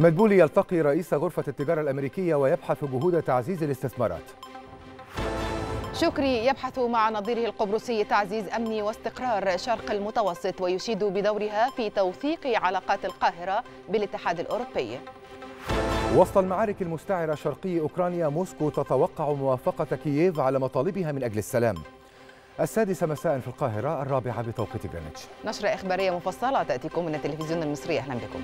مدبولي يلتقي رئيس غرفة التجارة الأمريكية ويبحث جهود تعزيز الاستثمارات شكري يبحث مع نظيره القبرصي تعزيز أمن واستقرار شرق المتوسط ويشيد بدورها في توثيق علاقات القاهرة بالاتحاد الأوروبي وسط المعارك المستعرة شرقي أوكرانيا موسكو تتوقع موافقة كييف على مطالبها من أجل السلام السادسة مساء في القاهرة الرابعة بتوقيت جرينتش نشرة إخبارية مفصلة تأتيكم من التلفزيون المصري أهلا بكم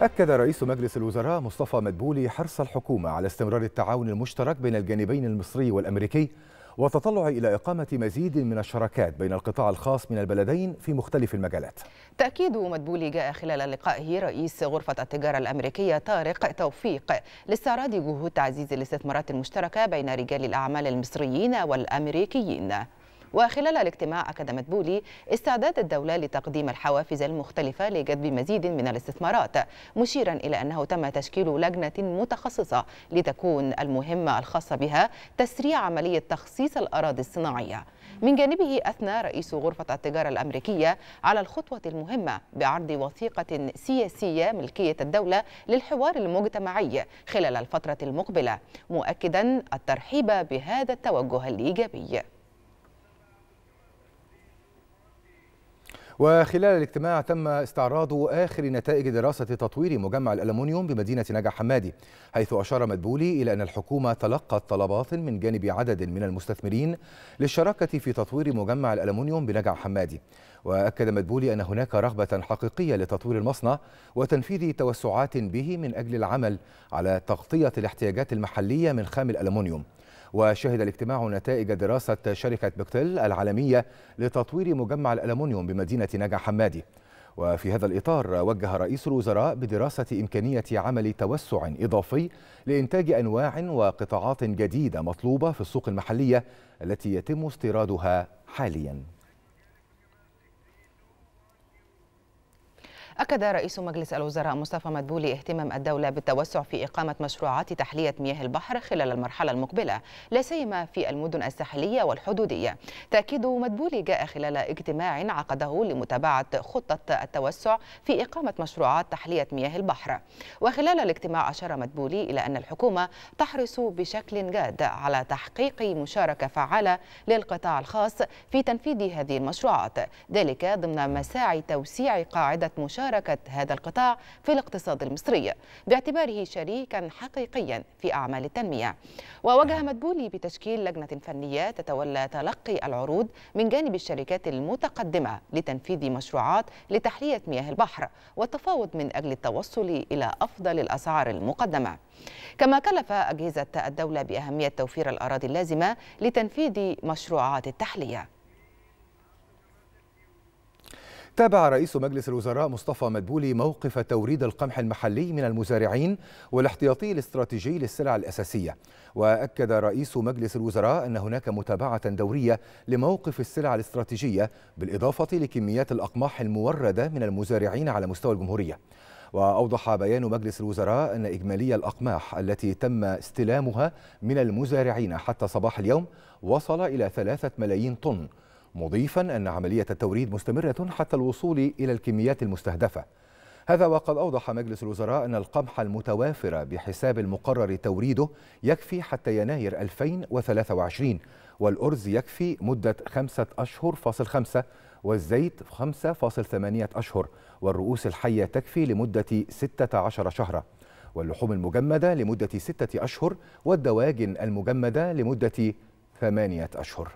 أكد رئيس مجلس الوزراء مصطفى مدبولي حرص الحكومة على استمرار التعاون المشترك بين الجانبين المصري والأمريكي والتطلع إلى إقامة مزيد من الشراكات بين القطاع الخاص من البلدين في مختلف المجالات تأكيد مدبولي جاء خلال لقائه رئيس غرفة التجارة الأمريكية طارق توفيق لاستعراض جهود تعزيز الاستثمارات المشتركة بين رجال الأعمال المصريين والأمريكيين وخلال الاجتماع أكد مدبولي استعداد الدولة لتقديم الحوافز المختلفة لجذب مزيد من الاستثمارات مشيرا إلى أنه تم تشكيل لجنة متخصصة لتكون المهمة الخاصة بها تسريع عملية تخصيص الأراضي الصناعية من جانبه أثنى رئيس غرفة التجارة الأمريكية على الخطوة المهمة بعرض وثيقة سياسية ملكية الدولة للحوار المجتمعي خلال الفترة المقبلة مؤكدا الترحيب بهذا التوجه الإيجابي وخلال الاجتماع تم استعراض آخر نتائج دراسة تطوير مجمع الألمنيوم بمدينة نجع حمادي حيث أشار مدبولي إلى أن الحكومة تلقت طلبات من جانب عدد من المستثمرين للشراكة في تطوير مجمع الألمنيوم بنجع حمادي وأكد مدبولي أن هناك رغبة حقيقية لتطوير المصنع وتنفيذ توسعات به من أجل العمل على تغطية الاحتياجات المحلية من خام الألمنيوم وشهد الاجتماع نتائج دراسة شركة بكتل العالمية لتطوير مجمع الألمنيوم بمدينة نجع حمادي وفي هذا الإطار وجه رئيس الوزراء بدراسة إمكانية عمل توسع إضافي لإنتاج أنواع وقطاعات جديدة مطلوبة في السوق المحلية التي يتم استيرادها حالياً أكد رئيس مجلس الوزراء مصطفى مدبولي اهتمام الدولة بالتوسع في إقامة مشروعات تحلية مياه البحر خلال المرحلة المقبلة لا سيما في المدن الساحلية والحدودية تأكيد مدبولي جاء خلال اجتماع عقده لمتابعة خطة التوسع في إقامة مشروعات تحلية مياه البحر وخلال الاجتماع أشار مدبولي إلى أن الحكومة تحرص بشكل جاد على تحقيق مشاركة فعالة للقطاع الخاص في تنفيذ هذه المشروعات ذلك ضمن مساعي توسيع قاعدة مشاركة مشاركة هذا القطاع في الاقتصاد المصري باعتباره شريكا حقيقيا في أعمال التنمية ووجه نعم. مدبولي بتشكيل لجنة فنية تتولى تلقي العروض من جانب الشركات المتقدمة لتنفيذ مشروعات لتحلية مياه البحر والتفاوض من أجل التوصل إلى أفضل الأسعار المقدمة كما كلف أجهزة الدولة بأهمية توفير الأراضي اللازمة لتنفيذ مشروعات التحلية تابع رئيس مجلس الوزراء مصطفى مدبولي موقف توريد القمح المحلي من المزارعين والاحتياطي الاستراتيجي للسلع الأساسية وأكد رئيس مجلس الوزراء أن هناك متابعة دورية لموقف السلع الاستراتيجية بالإضافة لكميات الأقماح الموردة من المزارعين على مستوى الجمهورية وأوضح بيان مجلس الوزراء أن إجمالي الأقماح التي تم استلامها من المزارعين حتى صباح اليوم وصل إلى ثلاثة ملايين طن مضيفا أن عملية التوريد مستمرة حتى الوصول إلى الكميات المستهدفة هذا وقد أوضح مجلس الوزراء أن القمح المتوافر بحساب المقرر توريده يكفي حتى يناير 2023 والأرز يكفي مدة خمسة أشهر فاصل خمسة والزيت 5.8 أشهر والرؤوس الحية تكفي لمدة 16 شهرا واللحوم المجمدة لمدة 6 أشهر والدواجن المجمدة لمدة 8 أشهر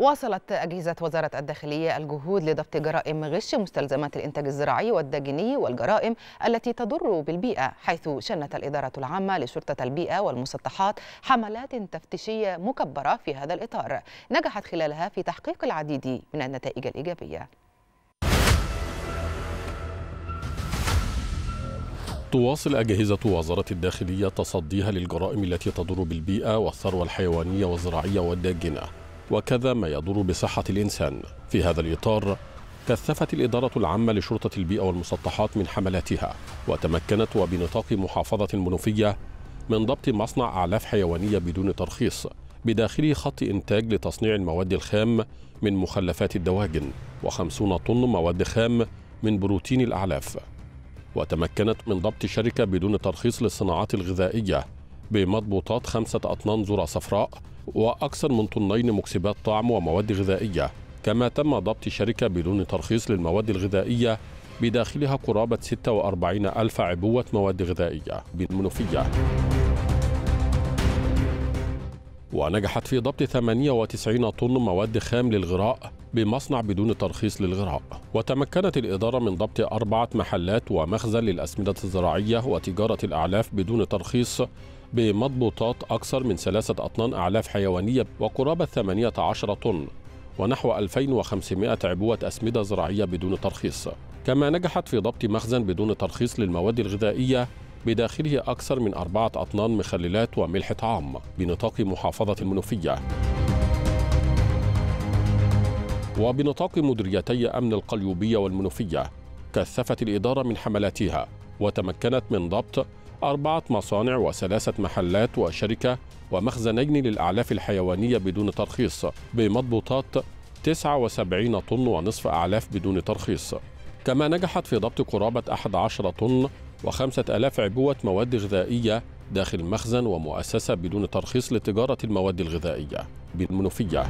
واصلت أجهزة وزارة الداخلية الجهود لضبط جرائم غش مستلزمات الإنتاج الزراعي والداجني والجرائم التي تضر بالبيئة حيث شنت الإدارة العامة لشرطة البيئة والمسطحات حملات تفتيشية مكبرة في هذا الإطار نجحت خلالها في تحقيق العديد من النتائج الإيجابية تواصل أجهزة وزارة الداخلية تصديها للجرائم التي تضر بالبيئة والثروة الحيوانية والزراعية والداجنة وكذا ما يضر بصحة الإنسان في هذا الإطار كثفت الإدارة العامة لشرطة البيئة والمسطحات من حملاتها وتمكنت وبنطاق محافظة المنوفية من ضبط مصنع أعلاف حيوانية بدون ترخيص بداخله خط إنتاج لتصنيع المواد الخام من مخلفات الدواجن وخمسون طن مواد خام من بروتين الأعلاف وتمكنت من ضبط شركة بدون ترخيص للصناعات الغذائية بمضبوطات خمسة أطنان ذرة صفراء وأكثر من طنين مكسبات طعم ومواد غذائية كما تم ضبط شركة بدون ترخيص للمواد الغذائية بداخلها قرابة 46 ألف عبوة مواد غذائية بالمنوفية ونجحت في ضبط 98 طن مواد خام للغراء بمصنع بدون ترخيص للغراء وتمكنت الإدارة من ضبط أربعة محلات ومخزن للأسمدة الزراعية وتجارة الأعلاف بدون ترخيص بمضبوطات أكثر من ثلاثة أطنان أعلاف حيوانية وقرابة 18 طن ونحو 2500 عبوة أسمدة زراعية بدون ترخيص كما نجحت في ضبط مخزن بدون ترخيص للمواد الغذائية بداخله أكثر من أربعة أطنان مخللات وملح طعام بنطاق محافظة المنوفية وبنطاق مديريتي أمن القليوبية والمنوفية كثفت الإدارة من حملاتها وتمكنت من ضبط أربعة مصانع وثلاثة محلات وشركة ومخزنين للأعلاف الحيوانية بدون ترخيص بمضبوطات 79 طن ونصف أعلاف بدون ترخيص كما نجحت في ضبط قرابة 11 طن و5000 عبوة مواد غذائية داخل مخزن ومؤسسة بدون ترخيص لتجارة المواد الغذائية بالمنوفية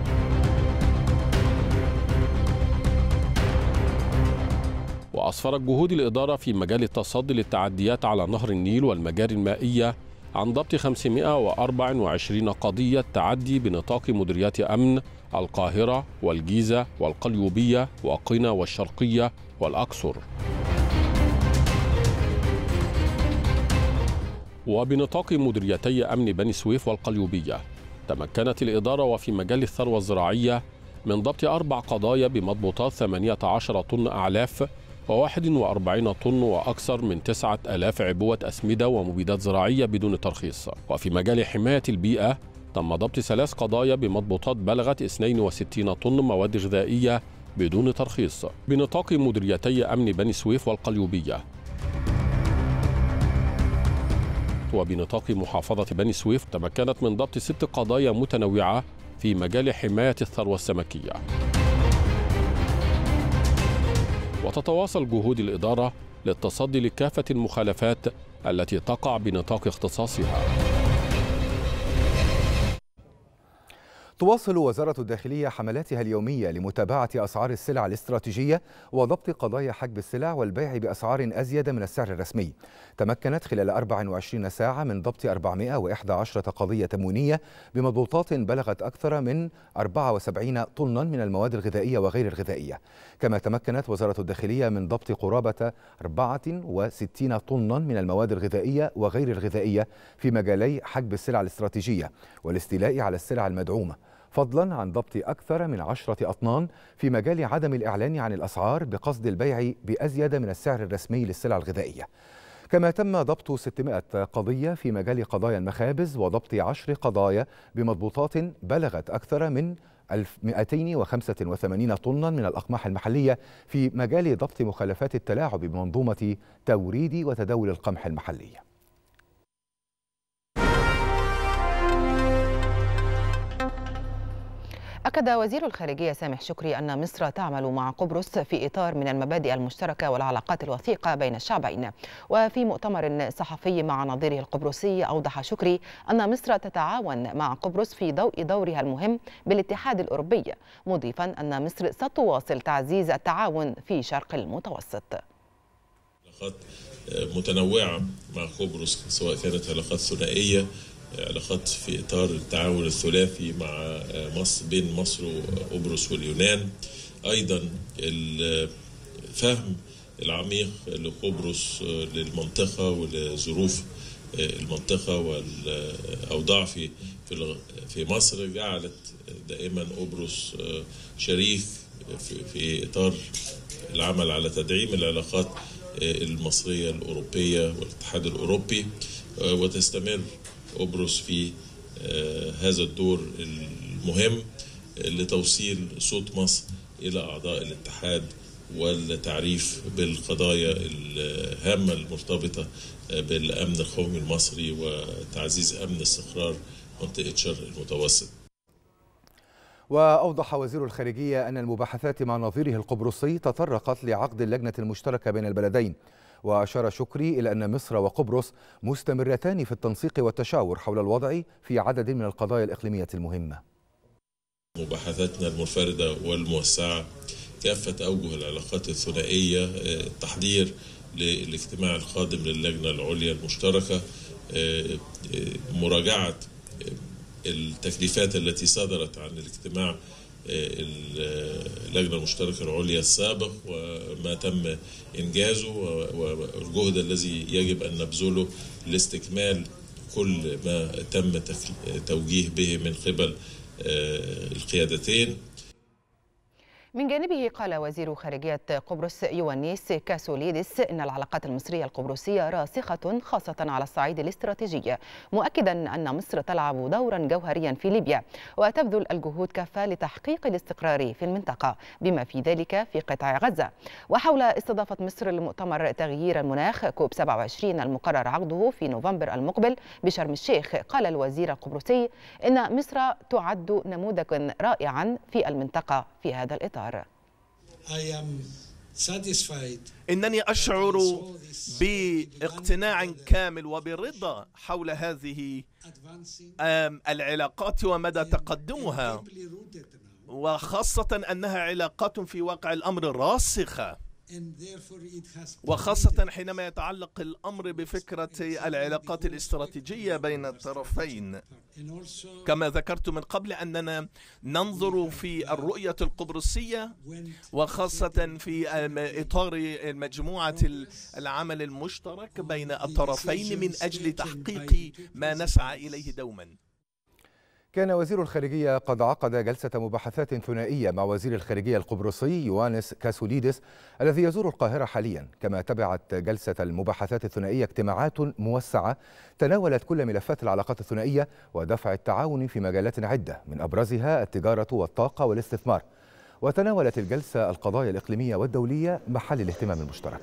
وأسفرت جهود الإدارة في مجال التصدي للتعديات على نهر النيل والمجاري المائية عن ضبط 524 قضية تعدي بنطاق مديريات أمن القاهرة والجيزة والقليوبية وقنا والشرقية والأقصر وبنطاق مديريتي أمن بني سويف والقليوبية تمكنت الإدارة وفي مجال الثروة الزراعية من ضبط أربع قضايا بمضبوطات 18 طن أعلاف و41 طن وأكثر من 9000 عبوة أسمدة ومبيدات زراعية بدون ترخيص وفي مجال حماية البيئة تم ضبط ثلاث قضايا بمضبوطات بلغت 62 طن مواد غذائية بدون ترخيص بنطاق مديريتي أمن بني سويف والقليوبية وبنطاق محافظة بني سويف تمكنت من ضبط ست قضايا متنوعة في مجال حماية الثروة السمكية وتتواصل جهود الإدارة للتصدي لكافة المخالفات التي تقع بنطاق اختصاصها تواصل وزارة الداخلية حملاتها اليومية لمتابعة أسعار السلع الاستراتيجية وضبط قضايا حجب السلع والبيع بأسعار أزيد من السعر الرسمي تمكنت خلال 24 ساعة من ضبط 411 قضية تموينية بمضبوطات بلغت أكثر من 74 طنا من المواد الغذائية وغير الغذائية كما تمكنت وزارة الداخلية من ضبط قرابة 64 طنا من المواد الغذائية وغير الغذائية في مجالي حجب السلع الاستراتيجية والاستيلاء على السلع المدعومة فضلا عن ضبط أكثر من عشرة أطنان في مجال عدم الإعلان عن الأسعار بقصد البيع بأزيد من السعر الرسمي للسلع الغذائية كما تم ضبط 600 قضية في مجال قضايا المخابز وضبط 10 قضايا بمضبوطات بلغت أكثر من 285 طنا من الأقماح المحلية في مجال ضبط مخالفات التلاعب بمنظومة توريد وتداول القمح المحلية أكد وزير الخارجية سامح شكري أن مصر تعمل مع قبرص في إطار من المبادئ المشتركة والعلاقات الوثيقة بين الشعبين وفي مؤتمر صحفي مع نظيره القبرصي أوضح شكري أن مصر تتعاون مع قبرص في ضوء دورها المهم بالاتحاد الأوروبي مضيفا أن مصر ستواصل تعزيز التعاون في شرق المتوسط علاقات آه، متنوعة مع قبرص سواء كانت علاقات ثنائية علاقات في اطار التعاون الثلاثي مع آه، مصر بين مصر وقبرص واليونان ايضا الفهم العميق لقبرص آه، للمنطقه ولظروف آه، المنطقه والاوضاع في في مصر جعلت دائما قبرص شريك في اطار العمل على تدعيم العلاقات المصريه الاوروبيه والاتحاد الاوروبي وتستمر قبرص في آه، هذا الدور المهم آه، لتوصيل صوت مصر إلى أعضاء الاتحاد والتعريف بالقضايا الهامة المرتبطة آه، بالأمن القومي المصري وتعزيز أمن استقرار منطقة شرق المتوسط وأوضح وزير الخارجية أن المباحثات مع نظيره القبرصي تطرقت لعقد اللجنة المشتركة بين البلدين وأشار شكري إلى أن مصر وقبرص مستمرتان في التنسيق والتشاور حول الوضع في عدد من القضايا الإقليمية المهمة مباحثاتنا المنفردة والموسعة كافة أوجه العلاقات الثنائية التحضير آه، للاجتماع القادم للجنة العليا المشتركة آه، آه، مراجعة التكليفات التي صدرت عن الاجتماع اللجنة المشتركة العليا السابق وما تم إنجازه والجهد الذي يجب أن نبذله لاستكمال كل ما تم توجيه به من قبل آه، القيادتين من جانبه قال وزير خارجية قبرص يوانيس كاسوليدس إن العلاقات المصرية القبرصية راسخة خاصة على الصعيد الاستراتيجي مؤكدا أن مصر تلعب دورا جوهريا في ليبيا وتبذل الجهود كافة لتحقيق الاستقرار في المنطقة بما في ذلك في قطاع غزة وحول استضافة مصر لمؤتمر تغيير المناخ كوب 27 المقرر عقده في نوفمبر المقبل بشرم الشيخ قال الوزير القبرصي إن مصر تعد نموذجا رائعا في المنطقة في هذا الإطار الحرارة إنني أشعر باقتناع كامل وبرضا حول هذه العلاقات ومدى تقدمها وخاصة أنها علاقات في واقع الأمر راسخة وخاصة حينما يتعلق الأمر بفكرة العلاقات الاستراتيجية بين الطرفين كما ذكرت من قبل أننا ننظر في الرؤية القبرصية وخاصة في إطار مجموعة العمل المشترك بين الطرفين من أجل تحقيق ما نسعى إليه دوماً كان وزير الخارجية قد عقد جلسة مباحثات ثنائية مع وزير الخارجية القبرصي يوانس كاسوليدس الذي يزور القاهرة حاليا كما تبعت جلسة المباحثات الثنائية اجتماعات موسعة تناولت كل ملفات العلاقات الثنائية ودفع التعاون في مجالات عدة من أبرزها التجارة والطاقة والاستثمار وتناولت الجلسة القضايا الإقليمية والدولية محل الاهتمام المشترك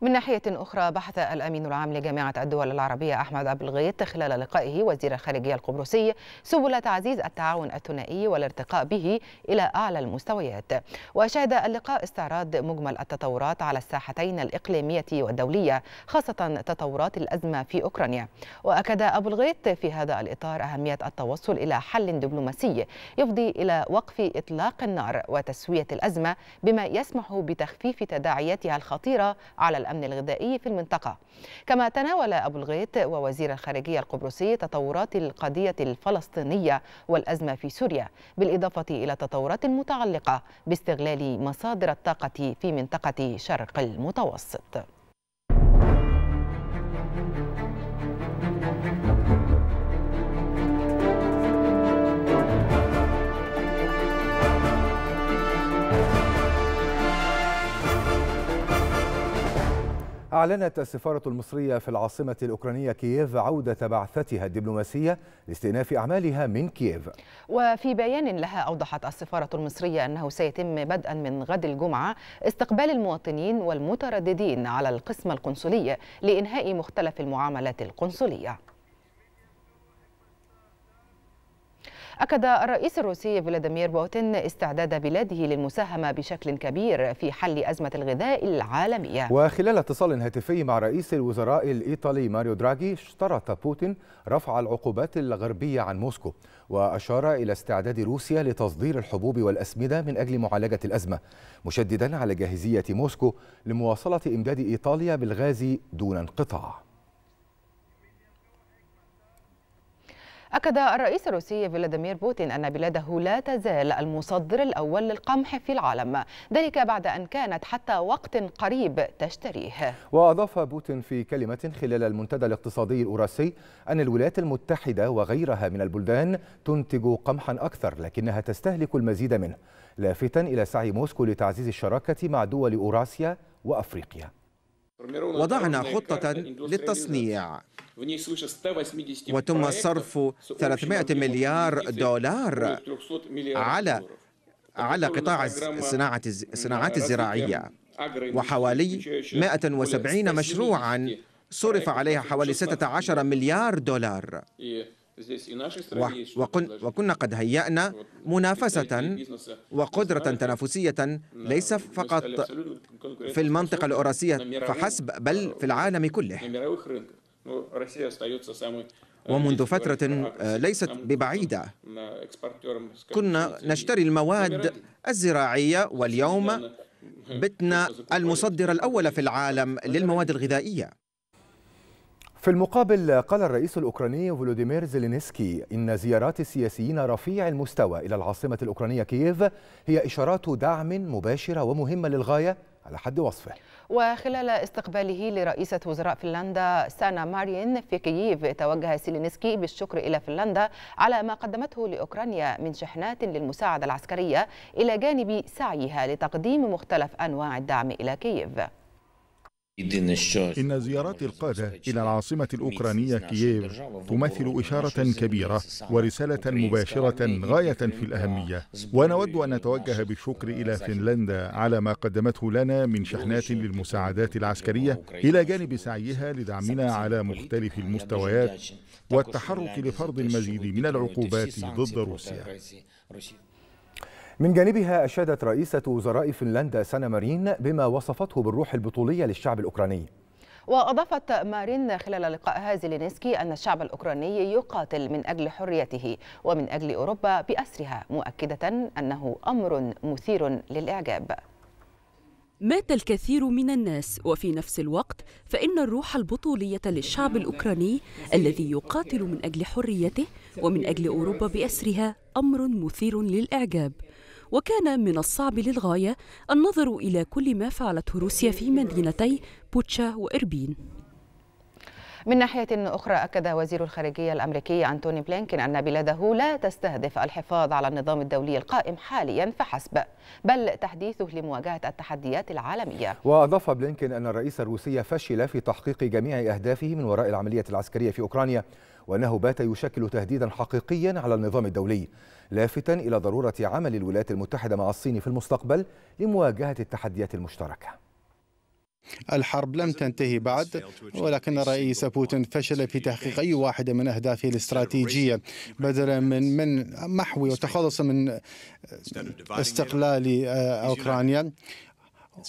من ناحية أخرى بحث الأمين العام لجامعة الدول العربية أحمد عبد الغيط خلال لقائه وزير الخارجية القبرصي سبل تعزيز التعاون الثنائي والارتقاء به إلى أعلى المستويات وشهد اللقاء استعراض مجمل التطورات على الساحتين الإقليمية والدولية خاصة تطورات الأزمة في أوكرانيا وأكد أبو الغيط في هذا الإطار أهمية التوصل إلى حل دبلوماسي يفضي إلى وقف إطلاق النار وتسوية الأزمة بما يسمح بتخفيف تداعياتها الخطيرة على الأمن الغذائي في المنطقة كما تناول أبو الغيط ووزير الخارجية القبرصي تطورات القضية الفلسطينية والأزمة في سوريا بالإضافة إلى تطورات متعلقة باستغلال مصادر الطاقة في منطقة شرق المتوسط أعلنت السفارة المصرية في العاصمة الأوكرانية كييف عودة بعثتها الدبلوماسية لاستئناف أعمالها من كييف وفي بيان لها أوضحت السفارة المصرية أنه سيتم بدءا من غد الجمعة استقبال المواطنين والمترددين على القسم القنصلي لإنهاء مختلف المعاملات القنصلية أكد الرئيس الروسي فلاديمير بوتين استعداد بلاده للمساهمة بشكل كبير في حل أزمة الغذاء العالمية وخلال اتصال هاتفي مع رئيس الوزراء الإيطالي ماريو دراجي اشترط بوتين رفع العقوبات الغربية عن موسكو وأشار إلى استعداد روسيا لتصدير الحبوب والأسمدة من أجل معالجة الأزمة مشددا على جاهزية موسكو لمواصلة إمداد إيطاليا بالغاز دون انقطاع أكد الرئيس الروسي فلاديمير بوتين أن بلاده لا تزال المصدر الأول للقمح في العالم ذلك بعد أن كانت حتى وقت قريب تشتريه وأضاف بوتين في كلمة خلال المنتدى الاقتصادي الأوراسي أن الولايات المتحدة وغيرها من البلدان تنتج قمحا أكثر لكنها تستهلك المزيد منه لافتا إلى سعي موسكو لتعزيز الشراكة مع دول أوراسيا وأفريقيا وضعنا خطة للتصنيع وتم صرف 300 مليار دولار على على قطاع صناعة الصناعات الزراعية وحوالي 170 مشروعا صرف عليها حوالي 16 مليار دولار وكنا قد هيأنا منافسة وقدرة تنافسية ليس فقط في المنطقة الأوراسية فحسب بل في العالم كله ومنذ فترة ليست ببعيدة كنا نشتري المواد الزراعية واليوم بتنا المصدر الأول في العالم للمواد الغذائية في المقابل قال الرئيس الأوكراني فولوديمير زيلينسكي إن زيارات السياسيين رفيع المستوى إلى العاصمة الأوكرانية كييف هي إشارات دعم مباشرة ومهمة للغاية على حد وصفه وخلال استقباله لرئيسة وزراء فنلندا سانا مارين في كييف توجه سيلينسكي بالشكر إلى فنلندا على ما قدمته لأوكرانيا من شحنات للمساعدة العسكرية إلى جانب سعيها لتقديم مختلف أنواع الدعم إلى كييف إن زيارات القادة إلى العاصمة الأوكرانية كييف تمثل إشارة كبيرة ورسالة مباشرة غاية في الأهمية ونود أن نتوجه بالشكر إلى فنلندا على ما قدمته لنا من شحنات للمساعدات العسكرية إلى جانب سعيها لدعمنا على مختلف المستويات والتحرك لفرض المزيد من العقوبات ضد روسيا من جانبها أشادت رئيسة وزراء فنلندا سانا مارين بما وصفته بالروح البطولية للشعب الأوكراني وأضافت مارين خلال لقائها زيلينسكي أن الشعب الأوكراني يقاتل من أجل حريته ومن أجل أوروبا بأسرها مؤكدة أنه أمر مثير للإعجاب مات الكثير من الناس وفي نفس الوقت فإن الروح البطولية للشعب الأوكراني الذي يقاتل من أجل حريته ومن أجل أوروبا بأسرها أمر مثير للإعجاب وكان من الصعب للغاية النظر إلى كل ما فعلته روسيا في مدينتي بوتشا وإربين من ناحية أخرى أكد وزير الخارجية الأمريكي أنتوني بلينكين أن بلاده لا تستهدف الحفاظ على النظام الدولي القائم حاليا فحسب بل تحديثه لمواجهة التحديات العالمية وأضاف بلينكين أن الرئيس الروسي فشل في تحقيق جميع أهدافه من وراء العملية العسكرية في أوكرانيا وأنه بات يشكل تهديدا حقيقيا على النظام الدولي لافتا إلى ضرورة عمل الولايات المتحدة مع الصين في المستقبل لمواجهة التحديات المشتركة الحرب لم تنتهي بعد ولكن الرئيس بوتين فشل في تحقيق أي واحدة من أهدافه الاستراتيجية بدلا من من محو وتخلص من استقلال آه، أوكرانيا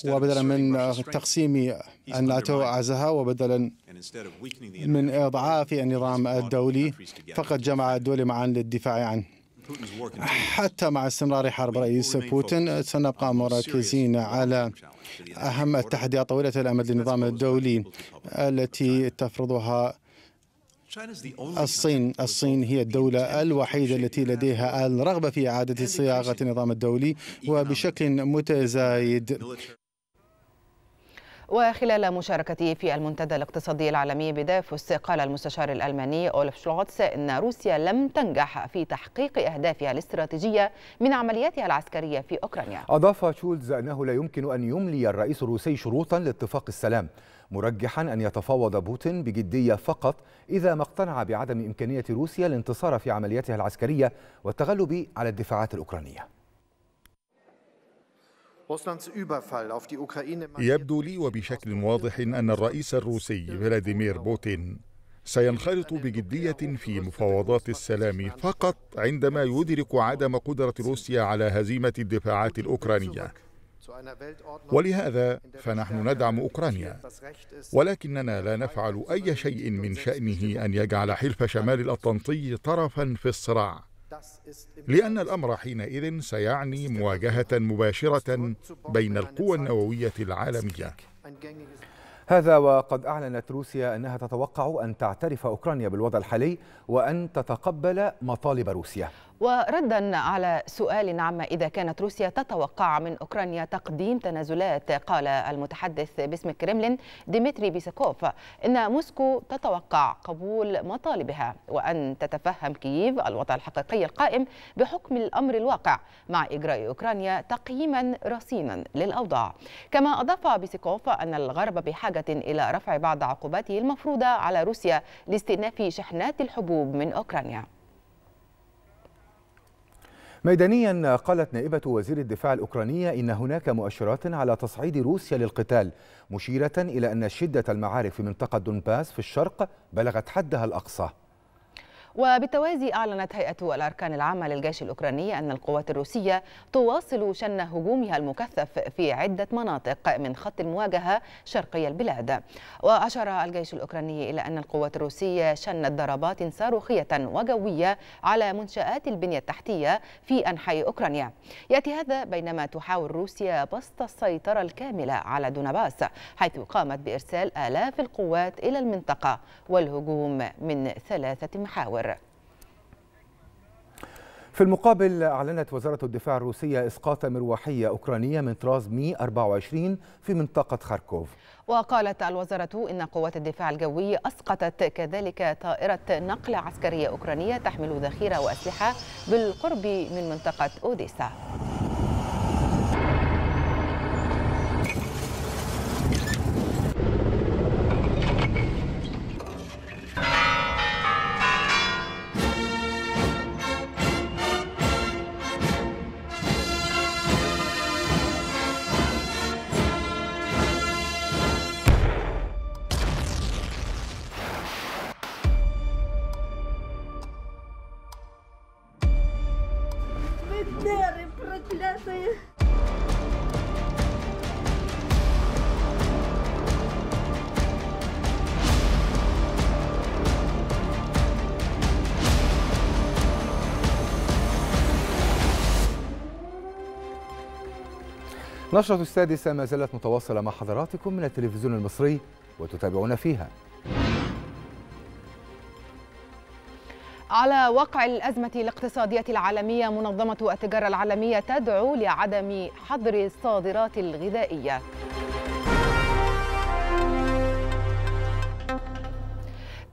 وبدلا من تقسيم الناتو أعزها وبدلا من إضعاف النظام الدولي فقد جمع الدول معا للدفاع عنه حتى مع استمرار حرب رئيس بوتين سنبقى مركزين على أهم التحديات طويلة الأمد للنظام الدولي التي تفرضها الصين الصين هي الدولة الوحيدة التي لديها الرغبة في إعادة صياغة النظام الدولي وبشكل متزايد وخلال مشاركته في المنتدى الاقتصادي العالمي بدافوس قال المستشار الألماني أولف شلوتس إن روسيا لم تنجح في تحقيق أهدافها الاستراتيجية من عملياتها العسكرية في أوكرانيا أضاف شولز أنه لا يمكن أن يملي الرئيس الروسي شروطا لاتفاق السلام مرجحا أن يتفاوض بوتين بجدية فقط إذا ما اقتنع بعدم إمكانية روسيا الانتصار في عملياتها العسكرية والتغلب على الدفاعات الأوكرانية يبدو لي وبشكل واضح أن الرئيس الروسي فلاديمير بوتين سينخرط بجدية في مفاوضات السلام فقط عندما يدرك عدم قدرة روسيا على هزيمة الدفاعات الأوكرانية ولهذا فنحن ندعم أوكرانيا ولكننا لا نفعل أي شيء من شأنه أن يجعل حلف شمال الأطلنطي طرفا في الصراع لأن الأمر حينئذ سيعني مواجهة مباشرة بين القوى النووية العالمية هذا وقد أعلنت روسيا أنها تتوقع أن تعترف أوكرانيا بالوضع الحالي وأن تتقبل مطالب روسيا وردا على سؤال عما إذا كانت روسيا تتوقع من أوكرانيا تقديم تنازلات قال المتحدث باسم الكرملين ديمتري بيسكوف إن موسكو تتوقع قبول مطالبها وأن تتفهم كييف الوضع الحقيقي القائم بحكم الأمر الواقع مع إجراء أوكرانيا تقييما رصينا للأوضاع كما أضاف بيسكوف أن الغرب بحاجة إلى رفع بعض عقوباته المفروضة على روسيا لاستئناف شحنات الحبوب من أوكرانيا ميدانيا قالت نائبة وزير الدفاع الأوكرانية إن هناك مؤشرات على تصعيد روسيا للقتال مشيرة إلى أن شدة المعارك في منطقة دونباس في الشرق بلغت حدها الأقصى وبالتوازي أعلنت هيئة الأركان العامة للجيش الأوكراني أن القوات الروسية تواصل شن هجومها المكثف في عدة مناطق من خط المواجهة شرقي البلاد وأشار الجيش الأوكراني إلى أن القوات الروسية شنت ضربات صاروخية وجوية على منشآت البنية التحتية في أنحاء أوكرانيا يأتي هذا بينما تحاول روسيا بسط السيطرة الكاملة على دونباس حيث قامت بإرسال آلاف القوات إلى المنطقة والهجوم من ثلاثة محاور في المقابل أعلنت وزارة الدفاع الروسية إسقاط مروحية أوكرانية من طراز مي 24 في منطقة خاركوف وقالت الوزارة إن قوات الدفاع الجوي أسقطت كذلك طائرة نقل عسكرية أوكرانية تحمل ذخيرة وأسلحة بالقرب من منطقة أوديسا نشرة السادسة ما زالت متواصلة مع حضراتكم من التلفزيون المصري وتتابعون فيها على وقع الأزمة الاقتصادية العالمية منظمة التجارة العالمية تدعو لعدم حظر الصادرات الغذائية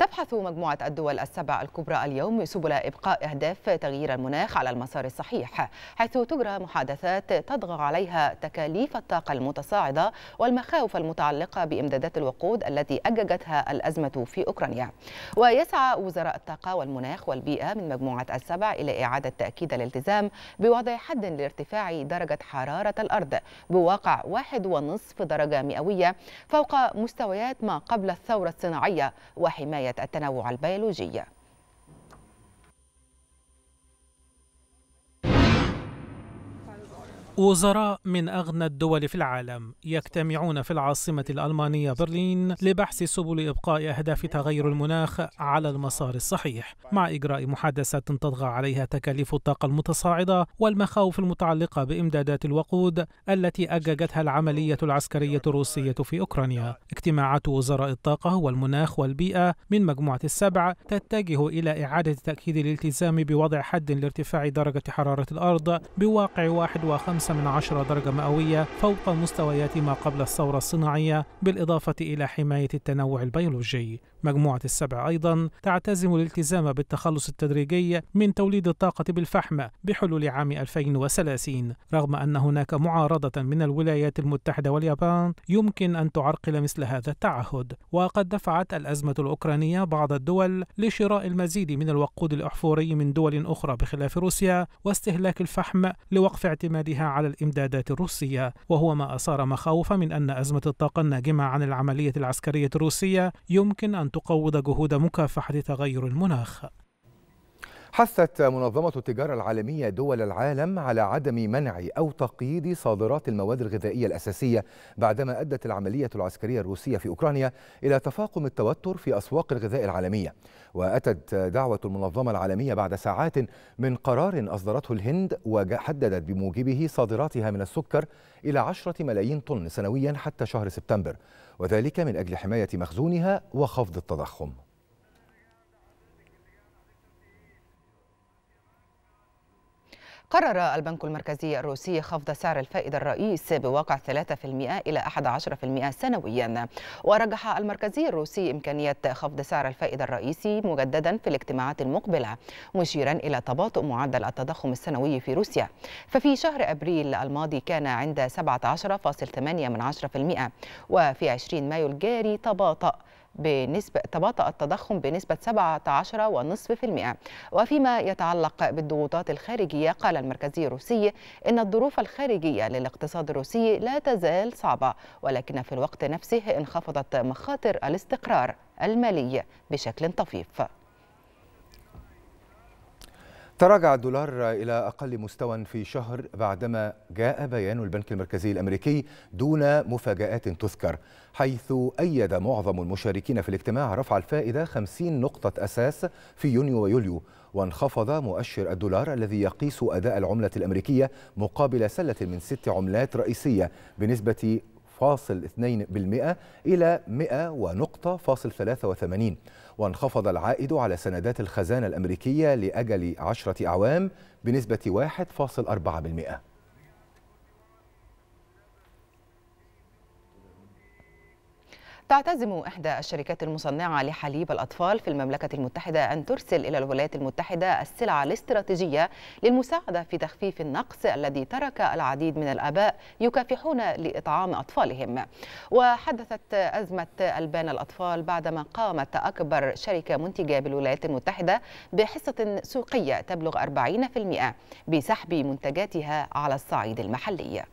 تبحث مجموعة الدول السبع الكبرى اليوم سبل إبقاء أهداف تغيير المناخ على المسار الصحيح حيث تجرى محادثات تضغط عليها تكاليف الطاقة المتصاعدة والمخاوف المتعلقة بإمدادات الوقود التي أججتها الأزمة في أوكرانيا ويسعى وزراء الطاقة والمناخ والبيئة من مجموعة السبع إلى إعادة تأكيد الالتزام بوضع حد لارتفاع درجة حرارة الأرض بواقع واحد ونصف درجة مئوية فوق مستويات ما قبل الثورة الصناعية وحماية التنوع البيولوجي وزراء من أغنى الدول في العالم يجتمعون في العاصمة الألمانية برلين لبحث سبل إبقاء أهداف تغير المناخ على المسار الصحيح مع إجراء محادثات تطغى عليها تكاليف الطاقة المتصاعدة والمخاوف المتعلقة بإمدادات الوقود التي أججتها العملية العسكرية الروسية في أوكرانيا اجتماعات وزراء الطاقة والمناخ والبيئة من مجموعة السبع تتجه إلى إعادة تأكيد الالتزام بوضع حد لارتفاع درجة حرارة الأرض بواقع 1.5 خمسة من عشرة درجة مئوية فوق مستويات ما قبل الثورة الصناعية بالإضافة إلى حماية التنوع البيولوجي مجموعة السبع أيضا تعتزم الالتزام بالتخلص التدريجي من توليد الطاقة بالفحم بحلول عام 2030 رغم أن هناك معارضة من الولايات المتحدة واليابان يمكن أن تعرقل مثل هذا التعهد وقد دفعت الأزمة الأوكرانية بعض الدول لشراء المزيد من الوقود الأحفوري من دول أخرى بخلاف روسيا واستهلاك الفحم لوقف اعتمادها على الإمدادات الروسية وهو ما أثار مخاوف من أن أزمة الطاقة الناجمة عن العملية العسكرية الروسية يمكن أن تقوض جهود مكافحة تغير المناخ حثت منظمة التجارة العالمية دول العالم على عدم منع أو تقييد صادرات المواد الغذائية الأساسية بعدما أدت العملية العسكرية الروسية في أوكرانيا إلى تفاقم التوتر في أسواق الغذاء العالمية وأتت دعوة المنظمة العالمية بعد ساعات من قرار أصدرته الهند وحددت بموجبه صادراتها من السكر إلى 10 ملايين طن سنويا حتى شهر سبتمبر وذلك من أجل حماية مخزونها وخفض التضخم قرر البنك المركزي الروسي خفض سعر الفائدة الرئيس بواقع 3% إلى 11% سنويا ورجح المركزي الروسي إمكانية خفض سعر الفائدة الرئيسي مجددا في الاجتماعات المقبلة مشيرا إلى تباطؤ معدل التضخم السنوي في روسيا ففي شهر أبريل الماضي كان عند 17.8% وفي 20 مايو الجاري تباطأ بنسبة تباطأ التضخم بنسبة 17.5% وفيما يتعلق بالضغوطات الخارجية قال المركزي الروسي إن الظروف الخارجية للاقتصاد الروسي لا تزال صعبة ولكن في الوقت نفسه انخفضت مخاطر الاستقرار المالي بشكل طفيف تراجع الدولار إلى أقل مستوى في شهر بعدما جاء بيان البنك المركزي الأمريكي دون مفاجآت تذكر حيث أيد معظم المشاركين في الاجتماع رفع الفائدة 50 نقطة أساس في يونيو ويوليو وانخفض مؤشر الدولار الذي يقيس أداء العملة الأمريكية مقابل سلة من ست عملات رئيسية بنسبة فاصل 2 بالمئة إلى 100 ونقطة فاصل 83 وانخفض العائد على سندات الخزانة الأمريكية لأجل 10 أعوام بنسبة 1.4% تعتزم إحدى الشركات المصنعة لحليب الأطفال في المملكة المتحدة أن ترسل إلى الولايات المتحدة السلع الاستراتيجية للمساعدة في تخفيف النقص الذي ترك العديد من الآباء يكافحون لإطعام أطفالهم وحدثت أزمة ألبان الأطفال بعدما قامت أكبر شركة منتجة بالولايات المتحدة بحصة سوقية تبلغ 40% بسحب منتجاتها على الصعيد المحلي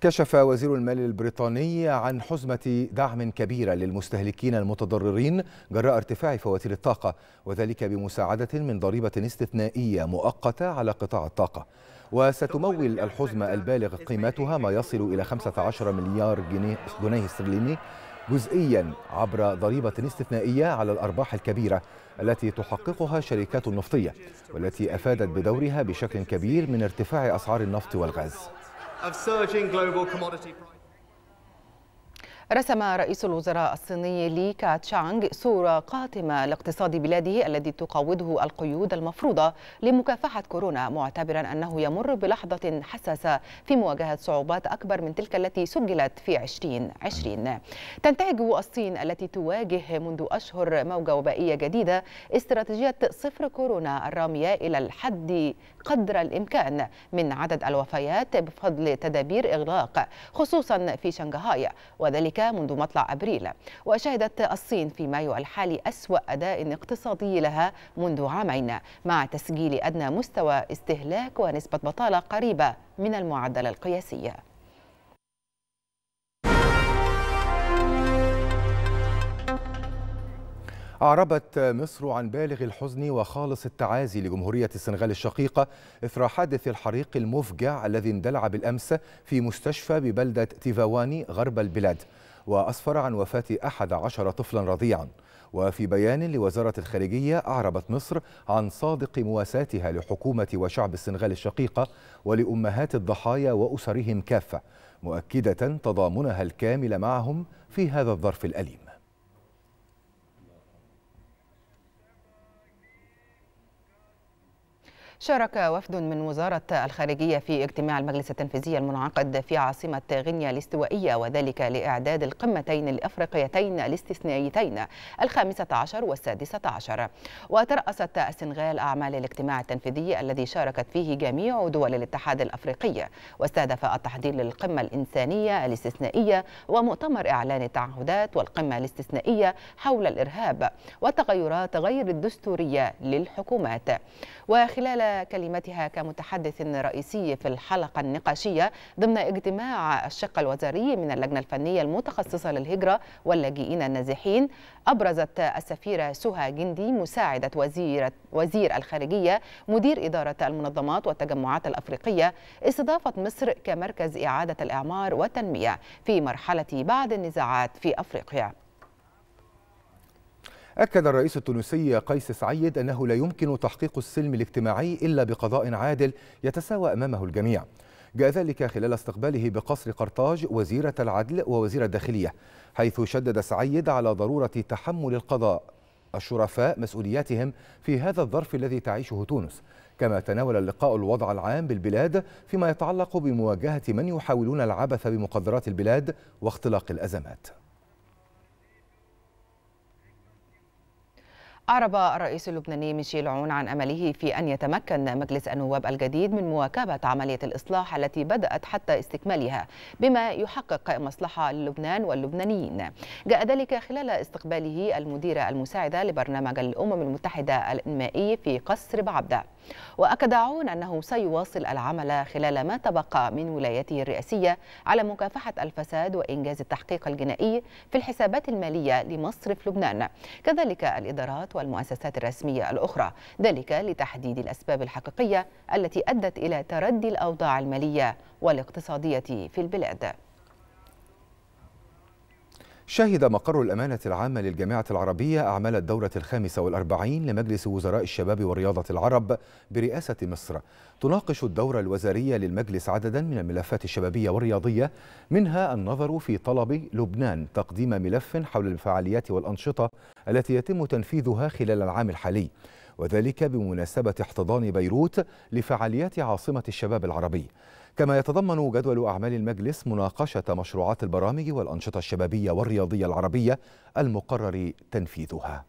كشف وزير المال البريطاني عن حزمة دعم كبيرة للمستهلكين المتضررين جراء ارتفاع فواتير الطاقة وذلك بمساعدة من ضريبة استثنائية مؤقتة على قطاع الطاقة وستمول الحزمة البالغ قيمتها ما يصل إلى 15 مليار جنيه, جنيه استرليني جزئيا عبر ضريبة استثنائية على الأرباح الكبيرة التي تحققها شركات النفطية والتي أفادت بدورها بشكل كبير من ارتفاع أسعار النفط والغاز of surging global commodity prices. رسم رئيس الوزراء الصيني لي كاتشانغ صورة قاتمة لاقتصاد بلاده الذي تقوده القيود المفروضة لمكافحة كورونا معتبرا أنه يمر بلحظة حساسة في مواجهة صعوبات أكبر من تلك التي سجلت في 2020 تنتهج الصين التي تواجه منذ أشهر موجة وبائية جديدة استراتيجية صفر كورونا الرامية إلى الحد قدر الإمكان من عدد الوفيات بفضل تدابير إغلاق خصوصا في شنغهاي وذلك منذ مطلع أبريل وشهدت الصين في مايو الحالي أسوأ أداء اقتصادي لها منذ عامين مع تسجيل أدنى مستوى استهلاك ونسبة بطالة قريبة من المعدل القياسي أعربت مصر عن بالغ الحزن وخالص التعازي لجمهورية السنغال الشقيقة إثر حادث الحريق المفجع الذي اندلع بالأمس في مستشفى ببلدة تيفاواني غرب البلاد وأسفر عن وفاة أحد عشر طفلا رضيعا وفي بيان لوزارة الخارجية أعربت مصر عن صادق مواساتها لحكومة وشعب السنغال الشقيقة ولأمهات الضحايا وأسرهم كافة مؤكدة تضامنها الكامل معهم في هذا الظرف الأليم شارك وفد من وزارة الخارجية في اجتماع المجلس التنفيذي المنعقد في عاصمة غينيا الاستوائية وذلك لإعداد القمتين الأفريقيتين الاستثنائيتين الخامسة عشر والسادسة عشر وترأست السنغال أعمال الاجتماع التنفيذي الذي شاركت فيه جميع دول الاتحاد الأفريقي واستهدف التحضير للقمة الإنسانية الاستثنائية ومؤتمر إعلان التعهدات والقمة الاستثنائية حول الإرهاب والتغيرات غير الدستورية للحكومات وخلال كلمتها كمتحدث رئيسي في الحلقة النقاشية ضمن اجتماع الشق الوزاري من اللجنة الفنية المتخصصة للهجرة واللاجئين النازحين أبرزت السفيرة سهى جندي مساعدة وزيرة وزير الخارجية مدير إدارة المنظمات والتجمعات الأفريقية استضافة مصر كمركز إعادة الإعمار والتنمية في مرحلة بعد النزاعات في أفريقيا أكد الرئيس التونسي قيس سعيد أنه لا يمكن تحقيق السلم الاجتماعي إلا بقضاء عادل يتساوى أمامه الجميع جاء ذلك خلال استقباله بقصر قرطاج وزيرة العدل ووزير الداخلية حيث شدد سعيد على ضرورة تحمل القضاء الشرفاء مسؤولياتهم في هذا الظرف الذي تعيشه تونس كما تناول اللقاء الوضع العام بالبلاد فيما يتعلق بمواجهة من يحاولون العبث بمقدرات البلاد واختلاق الأزمات أعرب الرئيس اللبناني ميشيل عون عن أمله في أن يتمكن مجلس النواب الجديد من مواكبة عملية الإصلاح التي بدأت حتى استكمالها بما يحقق مصلحة للبنان واللبنانيين جاء ذلك خلال استقباله المديرة المساعدة لبرنامج الأمم المتحدة الإنمائي في قصر بعبدة وأكد عون أنه سيواصل العمل خلال ما تبقى من ولايته الرئاسية على مكافحة الفساد وإنجاز التحقيق الجنائي في الحسابات المالية لمصرف لبنان كذلك الإدارات والمؤسسات الرسمية الأخرى ذلك لتحديد الأسباب الحقيقية التي أدت إلى تردي الأوضاع المالية والاقتصادية في البلاد شهد مقر الأمانة العامة للجامعة العربية أعمال الدورة الخامسة والأربعين لمجلس وزراء الشباب والرياضة العرب برئاسة مصر تناقش الدورة الوزارية للمجلس عددا من الملفات الشبابية والرياضية منها النظر في طلب لبنان تقديم ملف حول الفعاليات والأنشطة التي يتم تنفيذها خلال العام الحالي وذلك بمناسبة احتضان بيروت لفعاليات عاصمة الشباب العربي كما يتضمن جدول أعمال المجلس مناقشة مشروعات البرامج والأنشطة الشبابية والرياضية العربية المقرر تنفيذها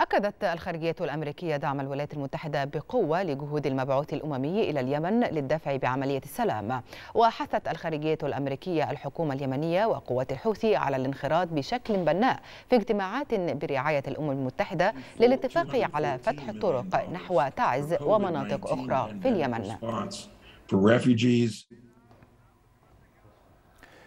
أكدت الخارجية الأمريكية دعم الولايات المتحدة بقوة لجهود المبعوث الأممي إلى اليمن للدفع بعملية السلام وحثت الخارجية الأمريكية الحكومة اليمنية وقوات الحوثي على الانخراط بشكل بناء في اجتماعات برعاية الأمم المتحدة للاتفاق على فتح الطرق نحو تعز ومناطق أخرى في اليمن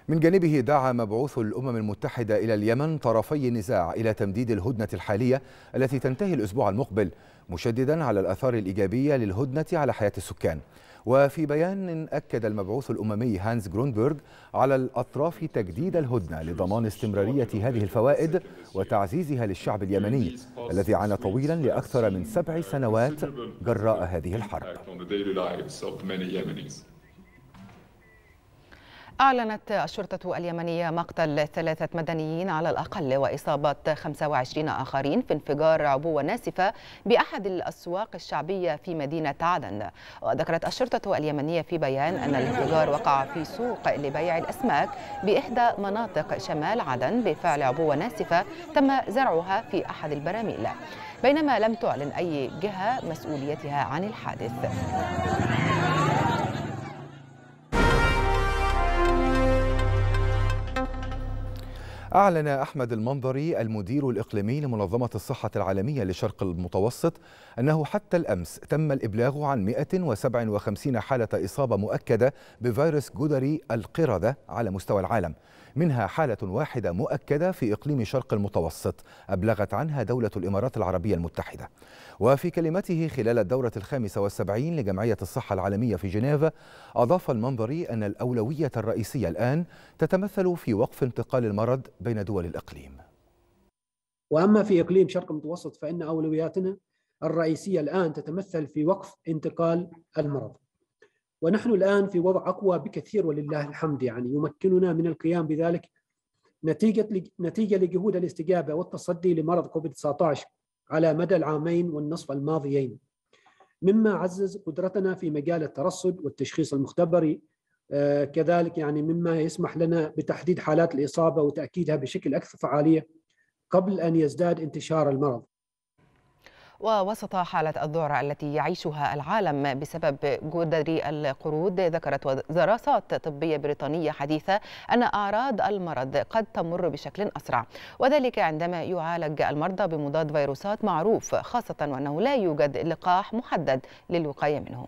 من جانبه دعا مبعوث الأمم المتحدة إلى اليمن طرفي النزاع إلى تمديد الهدنة الحالية التي تنتهي الأسبوع المقبل مشددا على الآثار الإيجابية للهدنة على حياة السكان وفي بيان أكد المبعوث الأممي هانز جرونبرغ على الأطراف تجديد الهدنة لضمان استمرارية هذه الفوائد وتعزيزها للشعب اليمني الذي عانى طويلا لأكثر من سبع سنوات جراء هذه الحرب أعلنت الشرطة اليمنية مقتل ثلاثة مدنيين على الأقل وإصابة 25 آخرين في انفجار عبوة ناسفة بأحد الأسواق الشعبية في مدينة عدن وذكرت الشرطة اليمنية في بيان أن الانفجار وقع في سوق لبيع الأسماك بإحدى مناطق شمال عدن بفعل عبوة ناسفة تم زرعها في أحد البراميل بينما لم تعلن أي جهة مسؤوليتها عن الحادث أعلن أحمد المنظري المدير الإقليمي لمنظمة الصحة العالمية لشرق المتوسط أنه حتى الأمس تم الإبلاغ عن 157 حالة إصابة مؤكدة بفيروس جدري القردة على مستوى العالم منها حالة واحدة مؤكدة في إقليم شرق المتوسط أبلغت عنها دولة الإمارات العربية المتحدة وفي كلمته خلال الدورة الخامسة والسبعين لجمعية الصحة العالمية في جنيف أضاف المنظري أن الأولوية الرئيسية الآن تتمثل في وقف انتقال المرض بين دول الإقليم وأما في إقليم شرق المتوسط فإن أولوياتنا الرئيسية الآن تتمثل في وقف انتقال المرض ونحن الآن في وضع أقوى بكثير ولله الحمد يعني يمكننا من القيام بذلك نتيجة نتيجة لجهود الاستجابة والتصدي لمرض كوفيد 19 على مدى العامين والنصف الماضيين مما عزز قدرتنا في مجال الترصد والتشخيص المختبري آه، كذلك يعني مما يسمح لنا بتحديد حالات الإصابة وتأكيدها بشكل أكثر فعالية قبل أن يزداد انتشار المرض ووسط حالة الذعر التي يعيشها العالم بسبب جدر القرود ذكرت دراسات طبية بريطانية حديثة أن أعراض المرض قد تمر بشكل أسرع وذلك عندما يعالج المرضى بمضاد فيروسات معروف خاصة وأنه لا يوجد لقاح محدد للوقاية منه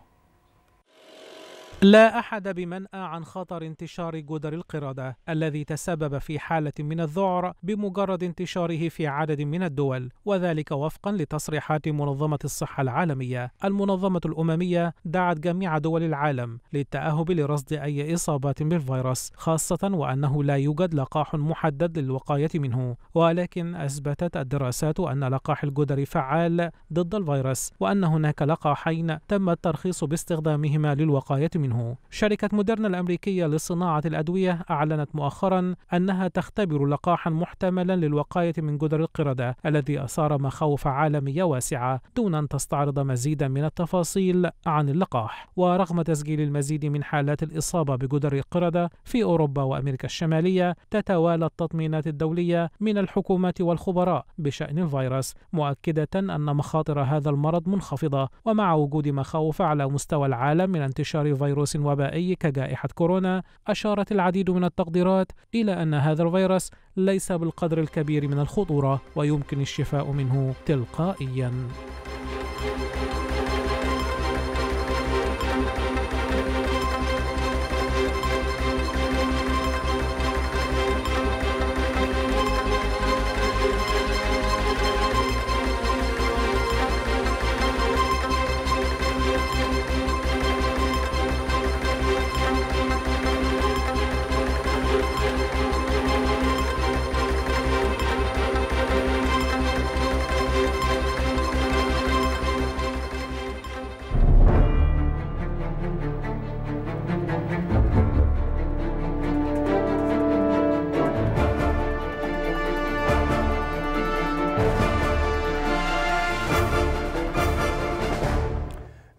لا أحد بمنأى عن خطر انتشار جدر القردة الذي تسبب في حالة من الذعر بمجرد انتشاره في عدد من الدول وذلك وفقا لتصريحات منظمة الصحة العالمية المنظمة الأممية دعت جميع دول العالم للتأهب لرصد أي إصابات بالفيروس خاصة وأنه لا يوجد لقاح محدد للوقاية منه ولكن أثبتت الدراسات أن لقاح الجدر فعال ضد الفيروس وأن هناك لقاحين تم الترخيص باستخدامهما للوقاية منه عنه شركة مودرنا الأمريكية لصناعة الأدوية أعلنت مؤخرا أنها تختبر لقاحا محتملا للوقاية من جدر القردة الذي أثار مخاوف عالمية واسعة دون أن تستعرض مزيدا من التفاصيل عن اللقاح ورغم تسجيل المزيد من حالات الإصابة بجدر القردة في أوروبا وأمريكا الشمالية تتوالى التطمينات الدولية من الحكومات والخبراء بشأن الفيروس مؤكدة أن مخاطر هذا المرض منخفضة ومع وجود مخاوف على مستوى العالم من انتشار فيروس فيروس وبائي كجائحة كورونا أشارت العديد من التقديرات إلى أن هذا الفيروس ليس بالقدر الكبير من الخطورة ويمكن الشفاء منه تلقائياً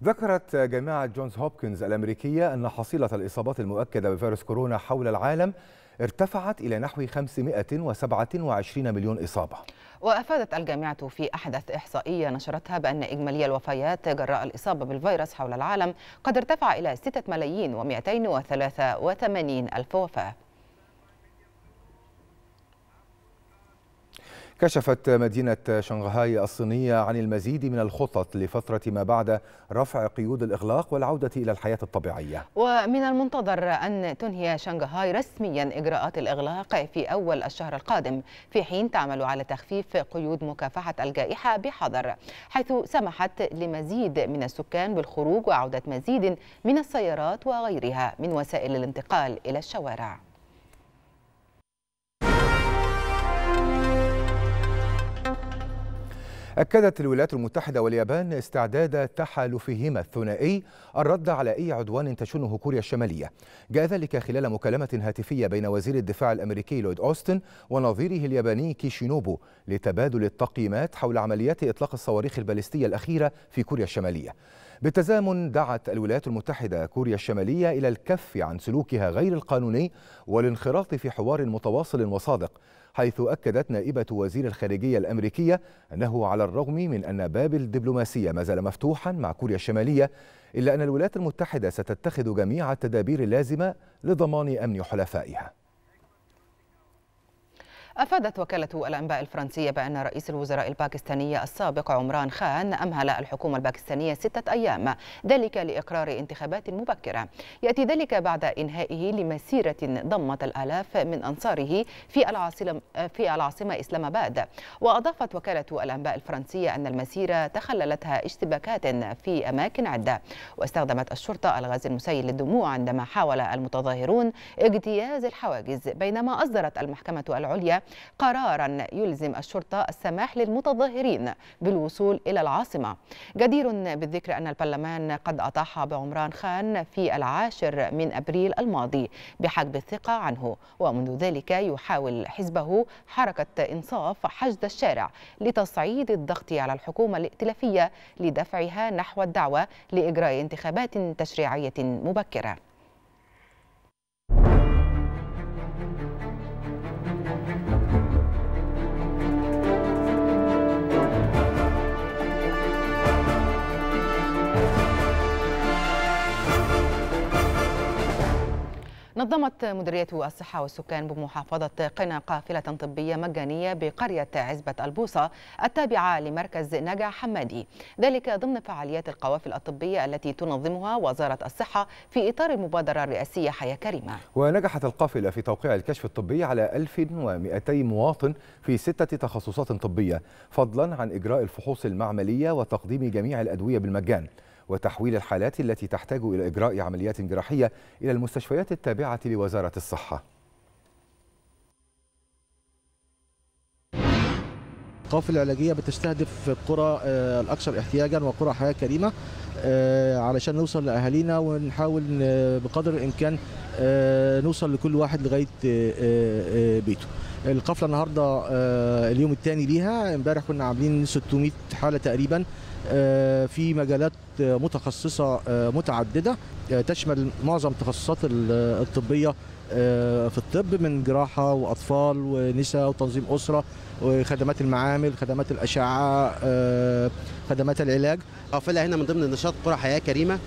ذكرت جامعة جونز هوبكنز الأمريكية أن حصيلة الإصابات المؤكدة بفيروس كورونا حول العالم ارتفعت إلى نحو 527 مليون إصابة وأفادت الجامعة في أحدث إحصائية نشرتها بأن إجمالي الوفيات جراء الإصابة بالفيروس حول العالم قد ارتفع إلى 6 ملايين و283 ألف وفاة كشفت مدينة شنغهاي الصينية عن المزيد من الخطط لفترة ما بعد رفع قيود الإغلاق والعودة إلى الحياة الطبيعية ومن المنتظر أن تنهي شنغهاي رسميا إجراءات الإغلاق في أول الشهر القادم في حين تعمل على تخفيف قيود مكافحة الجائحة بحذر حيث سمحت لمزيد من السكان بالخروج وعودة مزيد من السيارات وغيرها من وسائل الانتقال إلى الشوارع أكدت الولايات المتحدة واليابان استعداد تحالفهما الثنائي الرد على أي عدوان تشنه كوريا الشمالية جاء ذلك خلال مكالمة هاتفية بين وزير الدفاع الأمريكي لويد أوستن ونظيره الياباني كيشينوبو لتبادل التقييمات حول عمليات إطلاق الصواريخ البالستية الأخيرة في كوريا الشمالية بالتزامن دعت الولايات المتحدة كوريا الشمالية إلى الكف عن سلوكها غير القانوني والانخراط في حوار متواصل وصادق حيث أكدت نائبة وزير الخارجية الأمريكية أنه على الرغم من أن باب الدبلوماسية ما زال مفتوحا مع كوريا الشمالية إلا أن الولايات المتحدة ستتخذ جميع التدابير اللازمة لضمان أمن حلفائها أفادت وكالة الأنباء الفرنسية بأن رئيس الوزراء الباكستاني السابق عمران خان أمهل الحكومة الباكستانية ستة أيام ذلك لإقرار انتخابات مبكرة يأتي ذلك بعد إنهائه لمسيرة ضمت الآلاف من أنصاره في العاصمة في العاصمة إسلام آباد وأضافت وكالة الأنباء الفرنسية أن المسيرة تخللتها اشتباكات في أماكن عدة واستخدمت الشرطة الغاز المسيل للدموع عندما حاول المتظاهرون اجتياز الحواجز بينما أصدرت المحكمة العليا قرارا يلزم الشرطة السماح للمتظاهرين بالوصول إلى العاصمة جدير بالذكر أن البرلمان قد أطاح بعمران خان في العاشر من أبريل الماضي بحجب الثقة عنه ومنذ ذلك يحاول حزبه حركة إنصاف حشد الشارع لتصعيد الضغط على الحكومة الائتلافية لدفعها نحو الدعوة لإجراء انتخابات تشريعية مبكرة نظمت مديرية الصحة والسكان بمحافظة قنا قافلة طبية مجانية بقرية عزبة البوصة التابعة لمركز نجا حمادي ذلك ضمن فعاليات القوافل الطبية التي تنظمها وزارة الصحة في إطار المبادرة الرئاسية حياة كريمة ونجحت القافلة في توقيع الكشف الطبي على 1200 مواطن في ستة تخصصات طبية فضلا عن إجراء الفحوص المعملية وتقديم جميع الأدوية بالمجان وتحويل الحالات التي تحتاج إلى إجراء عمليات جراحية إلى المستشفيات التابعة لوزارة الصحة القوافل العلاجيه بتستهدف القرى آه، الاكثر احتياجا وقرى حياه كريمه آه، علشان نوصل لاهالينا ونحاول آه، بقدر الامكان نوصل لكل واحد لغايه بيته. القافله النهارده اليوم الثاني ليها امبارح كنا عاملين 600 حاله تقريبا آه، في مجالات متخصصة آه، متعددة آه، تشمل معظم التخصصات الطبية في الطب من جراحة وأطفال ونساء وتنظيم أسرة وخدمات المعامل خدمات الأشعة خدمات العلاج قافلة هنا من ضمن نشاط قرى حياة كريمة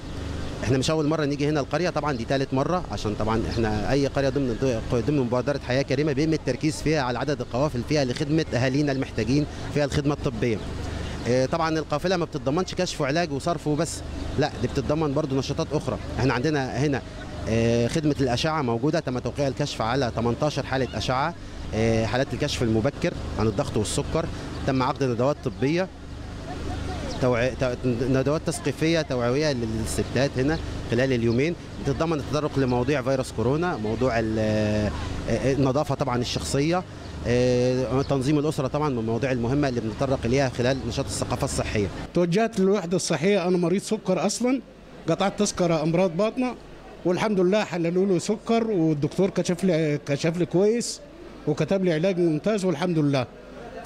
احنا مش اول مره نيجي هنا القريه طبعا دي ثالث مره عشان طبعا احنا اي قريه ضمن ضمن مبادره حياه كريمه بيتم التركيز فيها على عدد القوافل فيها لخدمه اهالينا المحتاجين فيها الخدمه الطبيه آه، طبعا القافله ما بتتضمنش كشف وعلاج وصرف وبس لا دي بتتضمن برضو نشاطات اخرى احنا عندنا هنا آه، خدمه الاشعه موجوده تم توقيع الكشف على 18 حاله اشعه آه، حالات الكشف المبكر عن الضغط والسكر تم عقد ندوات طبيه توع... ندوات تثقيفيه توعويه للستات هنا خلال اليومين بتتضمن التطرق لمواضيع فيروس كورونا موضوع آه، آه، النظافه طبعا الشخصيه آه، تنظيم الاسره طبعا من المواضيع المهمه اللي بنتطرق اليها خلال نشاط الثقافه الصحيه توجهت للوحده الصحيه انا مريض سكر اصلا قطعت تذكره امراض باطنه والحمد لله حللوا له سكر والدكتور كشف لي كشف لي كويس وكتب لي علاج ممتاز والحمد لله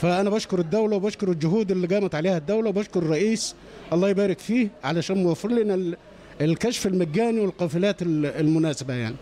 فانا بشكر الدوله وبشكر الجهود اللي قامت عليها الدوله وبشكر الرئيس الله يبارك فيه علشان موفر لنا الكشف المجاني والقافلات المناسبه يعني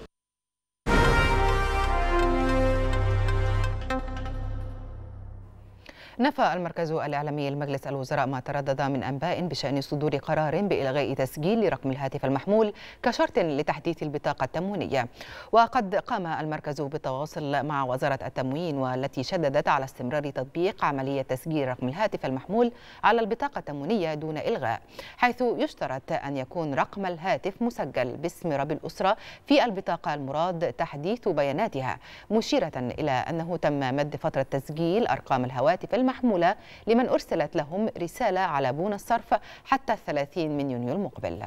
نفى المركز الإعلامي لمجلس الوزراء ما تردد من أنباء بشأن صدور قرار بإلغاء تسجيل رقم الهاتف المحمول كشرط لتحديث البطاقة التموينية وقد قام المركز بالتواصل مع وزارة التموين والتي شددت على استمرار تطبيق عملية تسجيل رقم الهاتف المحمول على البطاقة التموينية دون إلغاء حيث يشترط أن يكون رقم الهاتف مسجل باسم رب الأسرة في البطاقة المراد تحديث بياناتها مشيرة إلى أنه تم مد فترة تسجيل أرقام الهواتف المحمول محمولة لمن أرسلت لهم رسالة على بون الصرف حتى 30 من يونيو المقبل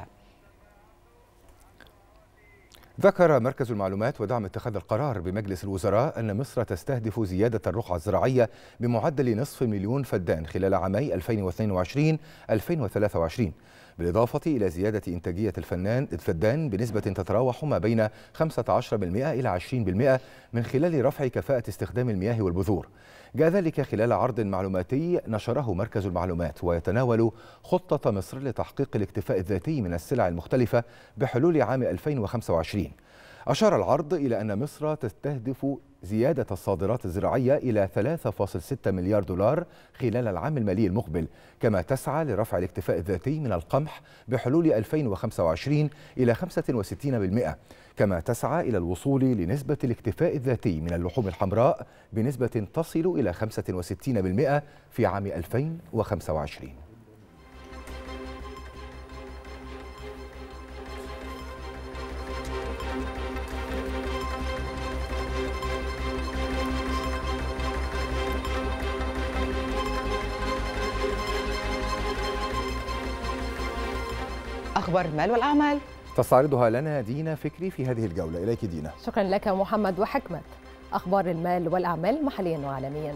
ذكر مركز المعلومات ودعم اتخاذ القرار بمجلس الوزراء أن مصر تستهدف زيادة الرقعة الزراعية بمعدل نصف مليون فدان خلال عامي 2022-2023 بالإضافة إلى زيادة إنتاجية الفنان الفدان بنسبة تتراوح ما بين 15% إلى 20% من خلال رفع كفاءة استخدام المياه والبذور جاء ذلك خلال عرض معلوماتي نشره مركز المعلومات ويتناول خطة مصر لتحقيق الاكتفاء الذاتي من السلع المختلفة بحلول عام 2025 أشار العرض إلى أن مصر تستهدف زيادة الصادرات الزراعية إلى 3.6 مليار دولار خلال العام المالي المقبل كما تسعى لرفع الاكتفاء الذاتي من القمح بحلول 2025 إلى 65% كما تسعى إلى الوصول لنسبة الاكتفاء الذاتي من اللحوم الحمراء بنسبة تصل إلى 65% في عام 2025 أخبار المال والأعمال تستعرضها لنا دينا فكري في هذه الجولة إليك دينا شكرا لك محمد وحكمت أخبار المال والأعمال محليا وعالميا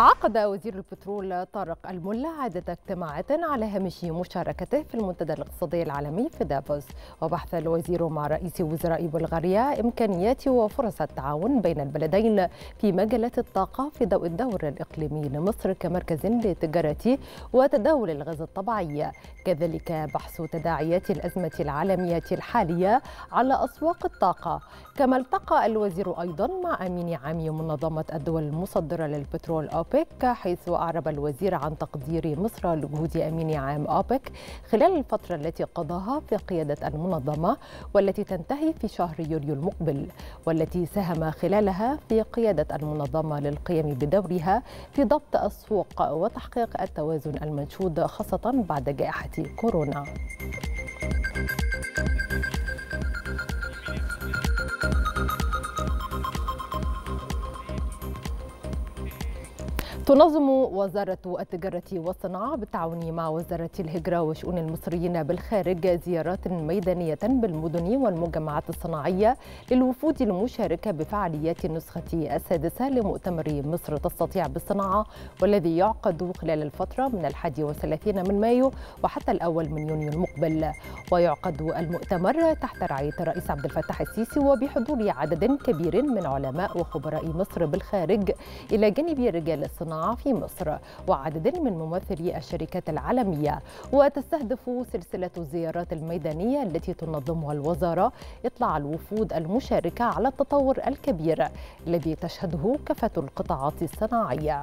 عقد وزير البترول طارق الملا عدة اجتماعات على هامش مشاركته في المنتدى الاقتصادي العالمي في دافوس وبحث الوزير مع رئيس وزراء بلغاريا إمكانيات وفرص التعاون بين البلدين في مجالات الطاقة في ضوء الدور الإقليمي لمصر كمركز للتجارة وتداول الغاز الطبيعي كذلك بحث تداعيات الأزمة العالمية الحالية على أسواق الطاقة كما التقى الوزير أيضا مع أمين عام منظمة الدول المصدرة للبترول أوبك حيث أعرب الوزير عن تقدير مصر لجهود أمين عام أوبك خلال الفترة التي قضاها في قيادة المنظمة والتي تنتهي في شهر يوليو المقبل والتي ساهم خلالها في قيادة المنظمة للقيام بدورها في ضبط السوق وتحقيق التوازن المنشود خاصة بعد جائحة كورونا. تنظم وزارة التجارة والصناعة بالتعاون مع وزارة الهجرة وشؤون المصريين بالخارج زيارات ميدانية بالمدن والمجمعات الصناعية للوفود المشاركة بفعاليات النسخة السادسة لمؤتمر مصر تستطيع بالصناعة والذي يعقد خلال الفترة من الحادي من مايو وحتى الأول من يونيو المقبل ويعقد المؤتمر تحت رعاية الرئيس عبد الفتاح السيسي وبحضور عدد كبير من علماء وخبراء مصر بالخارج إلى جانب رجال الصناعة في مصر وعدد من ممثلي الشركات العالمية وتستهدف سلسلة الزيارات الميدانية التي تنظمها الوزارة إطلاع الوفود المشاركة على التطور الكبير الذي تشهده كافة القطاعات الصناعية.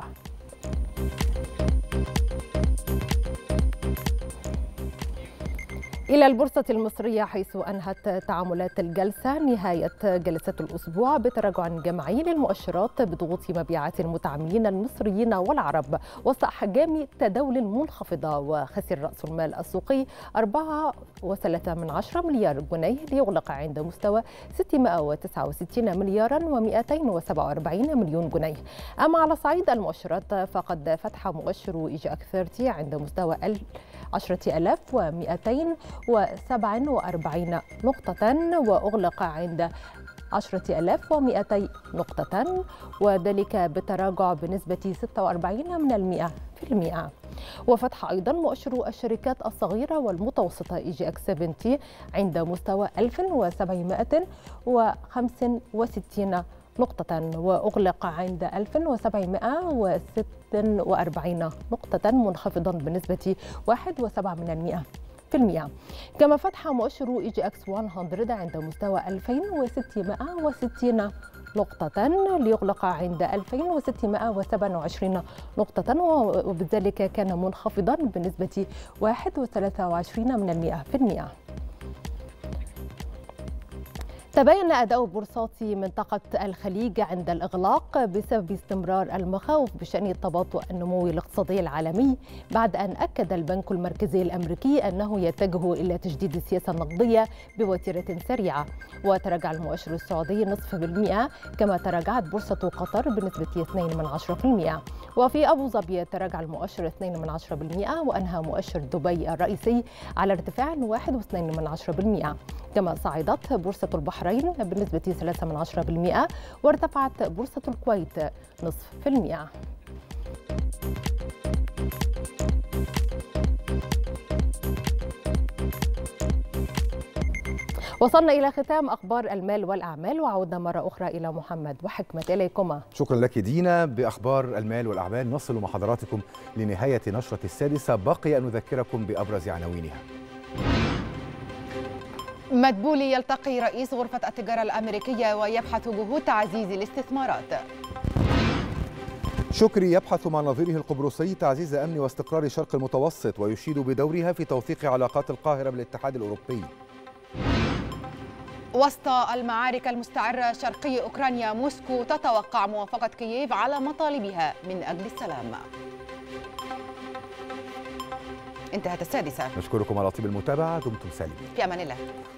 إلى البورصة المصرية حيث أنهت تعاملات الجلسة نهاية جلسة الأسبوع بتراجع جمعي للمؤشرات بضغوط مبيعات المتعاملين المصريين والعرب وسط أحجام تداول منخفضة وخسر رأس المال السوقي 4.3 من عشرة مليار جنيه ليغلق عند مستوى 669 مليارا و247 مليون جنيه أما على صعيد المؤشرات فقد فتح مؤشر إيجاك 30 عند مستوى 1000 10247 نقطة وأغلق عند 10200 نقطة وذلك بتراجع بنسبة 46 من المئة في المئة وفتح أيضا مؤشر الشركات الصغيرة والمتوسطة إي جي إكس 70 عند مستوى 1765 نقطة وأغلق عند 1746 نقطة منخفضا بنسبة 1.7% كما فتح مؤشر اي جي اكس 100 عند مستوى 2660 نقطة ليغلق عند 2627 نقطة وبذلك كان منخفضا بنسبة 1.23% تبين أداء بورصات منطقة الخليج عند الإغلاق بسبب استمرار المخاوف بشأن تباطؤ النمو الاقتصادي العالمي بعد أن أكد البنك المركزي الأمريكي أنه يتجه إلى تجديد السياسة النقدية بوتيرة سريعة وتراجع المؤشر السعودي نصف بالمئة كما تراجعت بورصة قطر بنسبة 2 من 10% وفي أبو ظبي تراجع المؤشر 2 من بالمئة وأنهى مؤشر دبي الرئيسي على ارتفاع 1.2 من بالمئة كما صعدت بورصة البحر البحرين بنسبة 3% وارتفعت بورصة الكويت نصف في المئة وصلنا إلى ختام أخبار المال والأعمال وعودنا مرة أخرى إلى محمد وحكمة إليكما شكرا لك دينا بأخبار المال والأعمال نصل مع حضراتكم لنهاية نشرة السادسة بقي أن نذكركم بأبرز عناوينها مدبولي يلتقي رئيس غرفة التجارة الأمريكية ويبحث جهود تعزيز الاستثمارات شكري يبحث مع نظيره القبرصي تعزيز أمن واستقرار شرق المتوسط ويشيد بدورها في توثيق علاقات القاهرة بالاتحاد الأوروبي وسط المعارك المستعرة شرقي أوكرانيا موسكو تتوقع موافقة كييف على مطالبها من أجل السلام انتهت السادسة نشكركم على طيب المتابعة دمتم سالمين في أمان الله